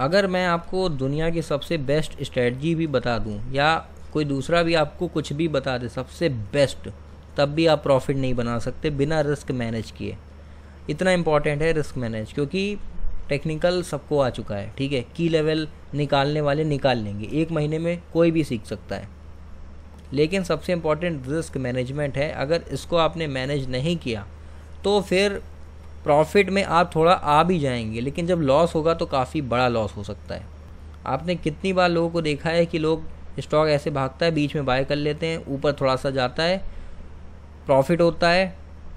अगर मैं आपको दुनिया की सबसे बेस्ट स्ट्रेटजी भी बता दूँ या कोई दूसरा भी आपको कुछ भी बता दे सबसे बेस्ट तब भी आप प्रॉफिट नहीं बना सकते बिना रिस्क मैनेज किए इतना इम्पॉर्टेंट है रिस्क मैनेज क्योंकि टेक्निकल सबको आ चुका है ठीक है की लेवल निकालने वाले निकाल लेंगे एक महीने में कोई भी सीख सकता है लेकिन सबसे इम्पॉर्टेंट रिस्क मैनेजमेंट है अगर इसको आपने मैनेज नहीं किया तो फिर प्रॉफिट में आप थोड़ा आ भी जाएंगे लेकिन जब लॉस होगा तो काफ़ी बड़ा लॉस हो सकता है आपने कितनी बार लोगों को देखा है कि लोग स्टॉक ऐसे भागता है बीच में बाय कर लेते हैं ऊपर थोड़ा सा जाता है प्रॉफिट होता है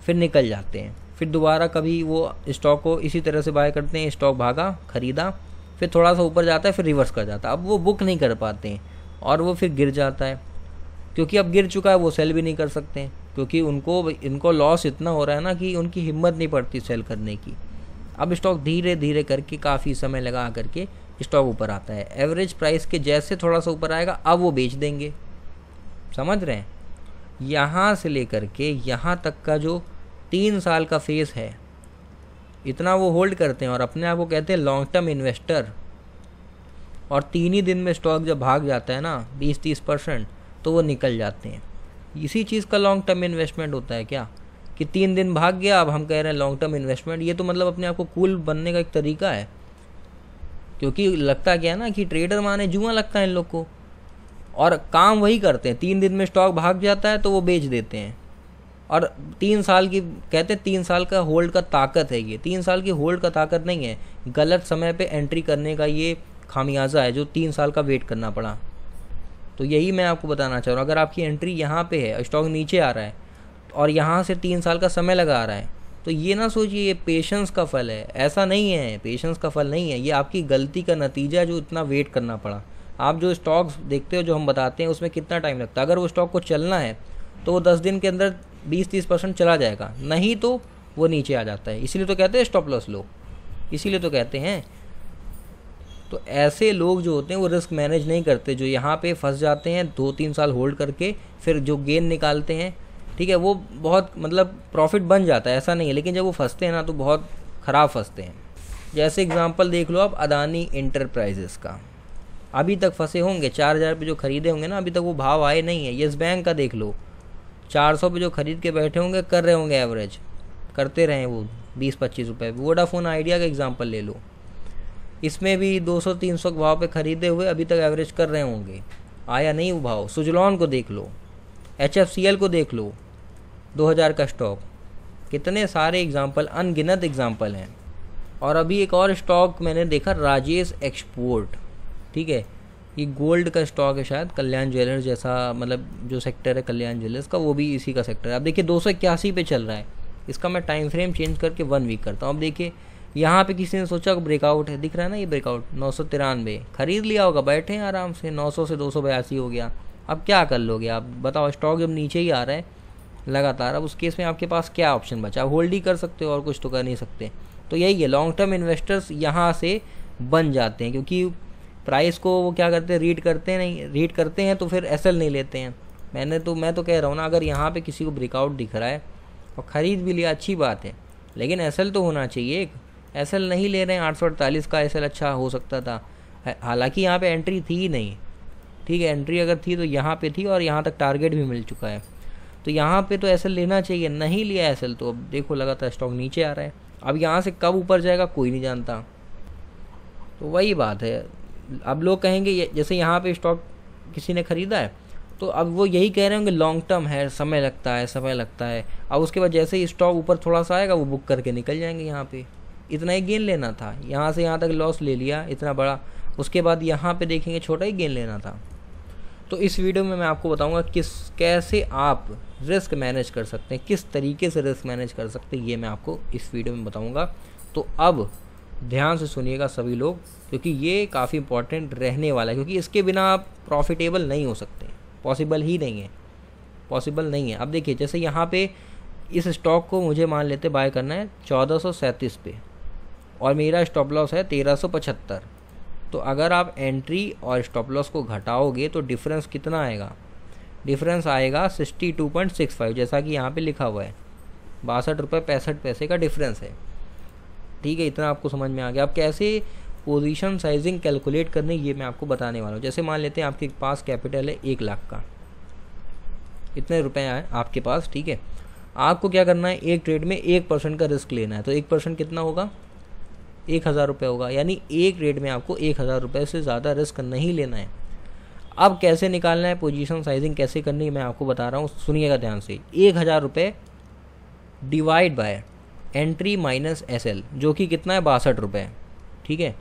फिर निकल जाते हैं फिर दोबारा कभी वो स्टॉक को इसी तरह से बाय करते हैं स्टॉक भागा ख़रीदा फिर थोड़ा सा ऊपर जाता है फिर रिवर्स कर जाता है अब वो बुक नहीं कर पाते हैं और वो फिर गिर जाता है क्योंकि अब गिर चुका है वो सेल भी नहीं कर सकते हैं क्योंकि उनको इनको लॉस इतना हो रहा है ना कि उनकी हिम्मत नहीं पड़ती सेल करने की अब स्टॉक धीरे धीरे करके काफ़ी समय लगा करके स्टॉक ऊपर आता है एवरेज प्राइस के जैसे थोड़ा सा ऊपर आएगा अब वो बेच देंगे समझ रहे हैं यहाँ से लेकर के यहाँ तक का जो तीन साल का फेस है इतना वो होल्ड करते हैं और अपने आप को कहते हैं लॉन्ग टर्म इन्वेस्टर और तीन ही दिन में स्टॉक जब भाग जाता है ना बीस तीस परसेंट तो वो निकल जाते हैं इसी चीज़ का लॉन्ग टर्म इन्वेस्टमेंट होता है क्या कि तीन दिन भाग गया अब हम कह रहे हैं लॉन्ग टर्म इन्वेस्टमेंट ये तो मतलब अपने आप को कूल बनने का एक तरीका है क्योंकि लगता क्या है ना कि ट्रेडर माने जुआ लगता है इन लोग को और काम वही करते हैं तीन दिन में स्टॉक भाग जाता है तो वो बेच देते हैं और तीन साल की कहते हैं तीन साल का होल्ड का ताकत है ये तीन साल की होल्ड का ताकत नहीं है गलत समय पे एंट्री करने का ये खामियाजा है जो तीन साल का वेट करना पड़ा तो यही मैं आपको बताना चाह रहा हूँ अगर आपकी एंट्री यहाँ पे है स्टॉक नीचे आ रहा है और यहाँ से तीन साल का समय लगा रहा है तो ये ना सोचिए ये पेशेंस का फल है ऐसा नहीं है पेशेंस का फल नहीं है ये आपकी गलती का नतीजा जो इतना वेट करना पड़ा आप जो स्टॉक्स देखते हो जो हम बताते हैं उसमें कितना टाइम लगता है अगर वो स्टॉक को चलना है तो वो दस दिन के अंदर बीस तीस परसेंट चला जाएगा नहीं तो वो नीचे आ जाता है इसीलिए तो कहते हैं स्टॉप लॉस लो इसीलिए तो कहते हैं तो ऐसे लोग जो होते हैं वो रिस्क मैनेज नहीं करते जो यहाँ पे फंस जाते हैं दो तीन साल होल्ड करके फिर जो गेन निकालते हैं ठीक है वो बहुत मतलब प्रॉफिट बन जाता है ऐसा नहीं है लेकिन जब वो फंसते हैं ना तो बहुत ख़राब फंसते हैं जैसे एग्ज़ाम्पल देख लो आप अदानी इंटरप्राइजेस का अभी तक फंसे होंगे चार हज़ार जो खरीदे होंगे ना अभी तक वो भाव आए नहीं है येस बैंक का देख लो चार सौ जो खरीद के बैठे होंगे कर रहे होंगे एवरेज करते रहें वो बीस पच्चीस रुपये वोडाफोन आइडिया का एग्ज़ाम्पल ले लो इसमें भी 200-300 भाव पे ख़रीदे हुए अभी तक एवरेज कर रहे होंगे आया नहीं वो भाव सुजलॉन को देख लो एच को देख लो 2000 का स्टॉक कितने सारे एग्जाम्पल अनगिनत एग्जाम्पल हैं और अभी एक और स्टॉक मैंने देखा राजेश एक्सपोर्ट ठीक है ये गोल्ड का स्टॉक है शायद कल्याण ज्वेलर्स जैसा मतलब जो सेक्टर है कल्याण ज्वेलर्स का वो भी इसी का सेक्टर है अब देखिए दो पे चल रहा है इसका मैं टाइम फ्रेम चेंज करके वन वीक करता हूँ अब देखिए यहाँ पे किसी ने सोचा कि ब्रेकआउट है दिख रहा है ना ये ब्रेकआउट नौ सौ तिरानवे खरीद लिया होगा बैठे हैं आराम से नौ सौ से दो सौ बयासी हो गया अब क्या कर लोगे आप बताओ स्टॉक जब नीचे ही आ रहा है लगातार अब उस केस में आपके पास क्या ऑप्शन बचा आप होल्ड ही कर सकते हो और कुछ तो कर नहीं सकते तो यही है लॉन्ग टर्म इन्वेस्टर्स यहाँ से बन जाते हैं क्योंकि प्राइस को वो क्या करते हैं रीड करते नहीं रीड करते हैं तो फिर एसएल नहीं लेते हैं मैंने तो मैं तो कह रहा हूँ ना अगर यहाँ पे किसी को ब्रेकआउट दिख रहा है और ख़रीद भी लिया अच्छी बात है लेकिन एसएल तो होना चाहिए एक एस नहीं ले रहे हैं आठ का एस अच्छा हो सकता था हालांकि यहाँ पे एंट्री थी ही नहीं ठीक है एंट्री अगर थी तो यहाँ पे थी और यहाँ तक टारगेट भी मिल चुका है तो यहाँ पे तो एस लेना चाहिए नहीं लिया एस तो अब देखो लगातार स्टॉक नीचे आ रहा है अब यहाँ से कब ऊपर जाएगा कोई नहीं जानता तो वही बात है अब लोग कहेंगे जैसे यहाँ पर स्टॉक किसी ने ख़रीदा है तो अब वो यही कह रहे होंगे लॉन्ग टर्म है समय लगता है समय लगता है अब उसके बाद जैसे ही स्टॉक ऊपर थोड़ा सा आएगा वो बुक करके निकल जाएंगे यहाँ पे इतना ही गेन लेना था यहाँ से यहाँ तक लॉस ले लिया इतना बड़ा उसके बाद यहाँ पे देखेंगे छोटा ही गेन लेना था तो इस वीडियो में मैं आपको बताऊँगा किस कैसे आप रिस्क मैनेज कर सकते हैं किस तरीके से रिस्क मैनेज कर सकते हैं ये मैं आपको इस वीडियो में बताऊँगा तो अब ध्यान से सुनिएगा सभी लोग क्योंकि ये काफ़ी इंपॉर्टेंट रहने वाला है क्योंकि इसके बिना आप प्रॉफिटेबल नहीं हो सकते पॉसिबल ही नहीं है पॉसिबल नहीं है अब देखिए जैसे यहाँ पे इस स्टॉक को मुझे मान लेते बाय करना है चौदह पे और मेरा स्टॉप लॉस है तेरह सौ पचहत्तर तो अगर आप एंट्री और स्टॉप लॉस को घटाओगे तो डिफरेंस कितना आएगा डिफरेंस आएगा sixty two point six five जैसा कि यहाँ पे लिखा हुआ है बासठ रुपये पैंसठ पैसे का डिफरेंस है ठीक है इतना आपको समझ में आ गया आप कैसे पोजीशन साइजिंग कैलकुलेट करनी ये मैं आपको बताने वाला हूँ जैसे मान लेते हैं आपके पास कैपिटल है एक लाख का इतने रुपए आए आपके पास ठीक है आपको क्या करना है एक ट्रेड में एक परसेंट का रिस्क लेना है तो एक परसेंट कितना होगा एक हज़ार रुपये होगा यानी एक रेट में आपको एक हज़ार रुपये से ज़्यादा रिस्क नहीं लेना है अब कैसे निकालना है पोजीशन साइजिंग कैसे करनी है मैं आपको बता रहा हूँ सुनिएगा ध्यान से एक हज़ार रुपये divide by entry minus S L जो कि कितना है बासठ रुपये ठीक है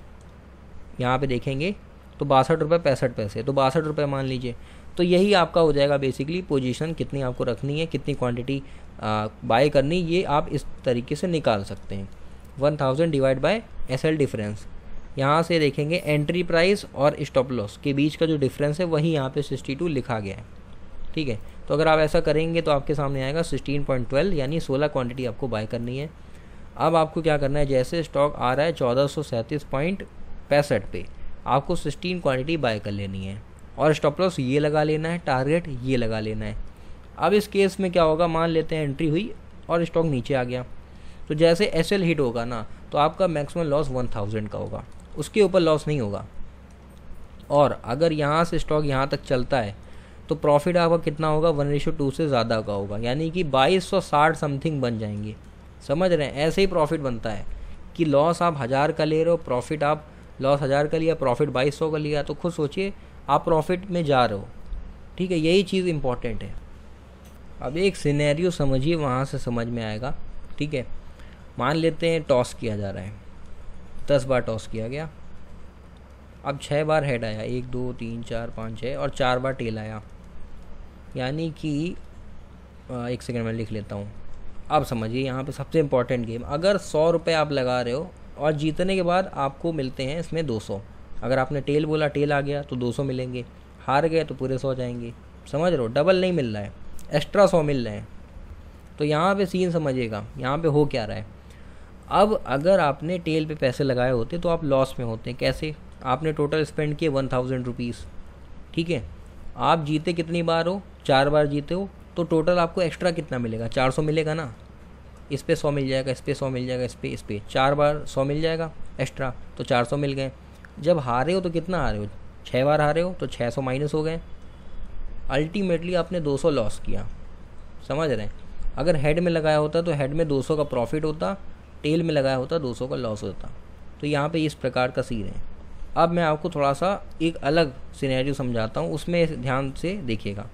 यहाँ पे देखेंगे तो बासठ रुपये पैंसठ पैसे तो बासठ रुपये मान लीजिए तो यही आपका हो जाएगा बेसिकली पोजीशन कितनी आपको रखनी है कितनी क्वांटिटी बाय करनी ये आप इस तरीके से निकाल सकते हैं one thousand divide by S L difference यहाँ से देखेंगे एंट्री प्राइस और स्टॉप लॉस के बीच का जो डिफरेंस है वही यहाँ पे सिक्सटी टू लिखा गया है ठीक है तो अगर आप ऐसा करेंगे तो आपके सामने आएगा सिक्सटीन पॉइंट ट्वेल्व यानी सोलह क्वान्टिटी आपको बाय करनी है अब आपको क्या करना है जैसे स्टॉक आ रहा है चौदह सौ सैंतीस पॉइंट पैंसठ पे आपको सिक्सटीन क्वान्टिटी बाय कर लेनी है और स्टॉप लॉस ये लगा लेना है टारगेट ये लगा लेना है अब इस केस में क्या होगा मान लेते हैं एंट्री हुई और स्टॉक नीचे आ गया तो जैसे एस एल हिट होगा ना तो आपका मैक्सिमम लॉस वन थाउजेंड का होगा उसके ऊपर लॉस नहीं होगा और अगर यहाँ से स्टॉक यहाँ तक चलता है तो प्रॉफिट आपका कितना होगा वन रेशो टू से ज़्यादा का होगा यानी कि बाईस सौ साठ समथिंग बन जाएंगे समझ रहे हैं ऐसे ही प्रॉफिट बनता है कि लॉस आप हज़ार का ले रहे हो प्रॉफिट आप लॉस हज़ार का लिया प्रॉफिट बाईस सौ का लिया तो खुद सोचिए आप प्रॉफिट में जा रहे हो ठीक है यही चीज़ इम्पॉर्टेंट है अब एक सिनेरियो समझिए वहाँ से समझ में आएगा ठीक है मान लेते हैं टॉस किया जा रहा है दस बार टॉस किया गया अब छः बार हेड आया एक दो तीन चार पाँच छः और चार बार टेल आया यानी कि एक सेकेंड में लिख लेता हूँ अब समझिए यहाँ पे सबसे इम्पॉर्टेंट गेम अगर सौ रुपये आप लगा रहे हो और जीतने के बाद आपको मिलते हैं इसमें दो सौ अगर आपने टेल बोला टेल आ गया तो दो सौ मिलेंगे हार गए तो पूरे सौ जाएंगे समझ रहे हो डबल नहीं मिल रहा है एक्स्ट्रा सौ मिल रहे हैं तो यहाँ पे सीन समझिएगा यहाँ पे हो क्या रहा है अब अगर आपने टेल पे पैसे लगाए होते तो आप लॉस में होते कैसे आपने टोटल स्पेंड किए वन थाउजेंड रुपीज़ ठीक है आप जीते कितनी बार हो चार बार जीते हो तो टोटल आपको एक्स्ट्रा कितना मिलेगा चार सौ मिलेगा ना इस पर सौ मिल जाएगा इस पर सौ मिल जाएगा इस पर इस पर चार बार सौ मिल जाएगा एक्स्ट्रा तो चार सौ मिल गए जब हारे हो तो कितना हारे हो छः बार हारे हो तो छः सौ माइनस हो गए अल्टीमेटली आपने दो सौ लॉस किया समझ रहे हैं अगर हेड में लगाया होता तो हेड में दो सौ का प्रॉफिट होता टेल में लगाया होता दो सौ का लॉस होता तो यहाँ पे इस प्रकार का सीन है अब मैं आपको थोड़ा सा एक अलग सिनेरियो समझाता हूँ उसमें ध्यान से देखिएगा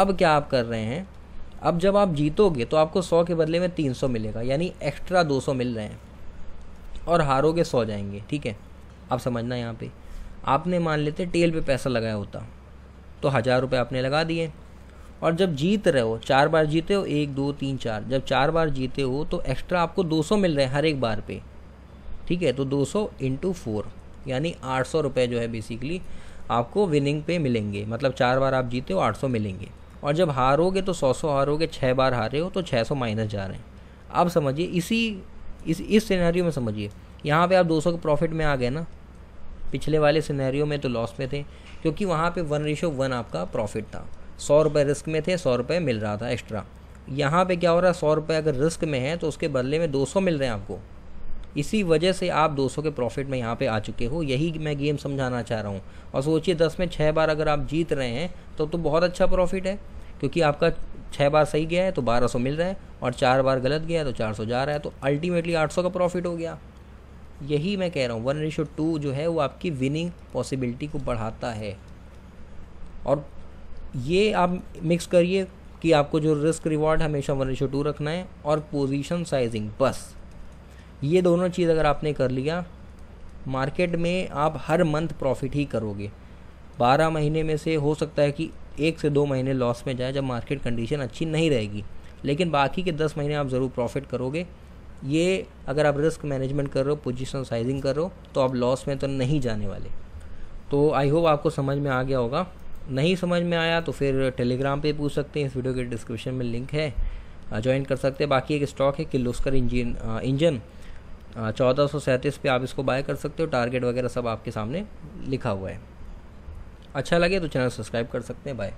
अब क्या आप कर रहे हैं अब जब आप जीतोगे तो आपको सौ के बदले में तीन सौ मिलेगा यानी एक्स्ट्रा दो सौ मिल रहे हैं और हारोगे सौ जाएंगे ठीक है आप समझना यहाँ पे आपने मान लेते टेल पे पैसा लगाया होता तो हज़ार रुपये आपने लगा दिए और जब जीत रहे हो चार बार जीते हो एक दो तीन चार जब चार बार जीते हो तो एक्स्ट्रा आपको 200 मिल रहे हैं हर एक बार पे ठीक है तो 200 सौ इंटू फोर यानी आठ सौ रुपये जो है बेसिकली आपको विनिंग पे मिलेंगे मतलब चार बार आप जीते हो आठ सौ मिलेंगे और जब हारोगे तो सौ सौ हारोगे छः बार हारे हो तो छः सौ माइनस जा रहे हैं अब समझिए इसी इस इस सिनेरियो में समझिए यहाँ पे आप 200 के प्रॉफिट में आ गए ना पिछले वाले सिनेरियो में तो लॉस में थे क्योंकि वहाँ पे वन रेशो वन आपका प्रॉफिट था सौ रुपये रिस्क में थे सौ रुपये मिल रहा था एक्स्ट्रा यहाँ पे क्या हो रहा है सौ रुपये अगर रिस्क में है तो उसके बदले में दो सौ मिल रहे हैं आपको इसी वजह से आप 200 के प्रॉफिट में यहाँ पे आ चुके हो यही मैं गेम समझाना चाह रहा हूँ और सोचिए दस में छः बार अगर आप जीत रहे हैं तो तो बहुत अच्छा प्रॉफिट है क्योंकि आपका छः बार सही गया है तो 1200 मिल रहा है और चार बार गलत गया है तो 400 जा रहा है तो अल्टीमेटली 800 का प्रॉफिट हो गया यही मैं कह रहा हूँ वन रेशो टू जो है वो आपकी विनिंग पॉसिबिलिटी को बढ़ाता है और ये आप मिक्स करिए कि आपको जो रिस्क रिवॉर्ड हमेशा वन रेशो टू रखना है और पोजीशन साइजिंग बस ये दोनों चीज़ अगर आपने कर लिया मार्केट में आप हर मंथ प्रॉफिट ही करोगे बारह महीने में से हो सकता है कि एक से दो महीने लॉस में जाए जब मार्केट कंडीशन अच्छी नहीं रहेगी लेकिन बाकी के दस महीने आप ज़रूर प्रॉफिट करोगे ये अगर आप रिस्क मैनेजमेंट कर रहे हो पोजिशन साइजिंग कर रहे हो तो आप लॉस में तो नहीं जाने वाले तो आई होप आपको समझ में आ गया होगा नहीं समझ में आया तो फिर टेलीग्राम पे पूछ सकते हैं इस वीडियो के डिस्क्रिप्शन में लिंक है ज्वाइन कर सकते हैं बाकी एक स्टॉक है किलोस्कर इंजिन इंजन चौदह सौ सैंतीस पे आप इसको बाय कर सकते हो टारगेट वगैरह सब आपके सामने लिखा हुआ है अच्छा लगे तो चैनल सब्सक्राइब कर सकते हैं बाय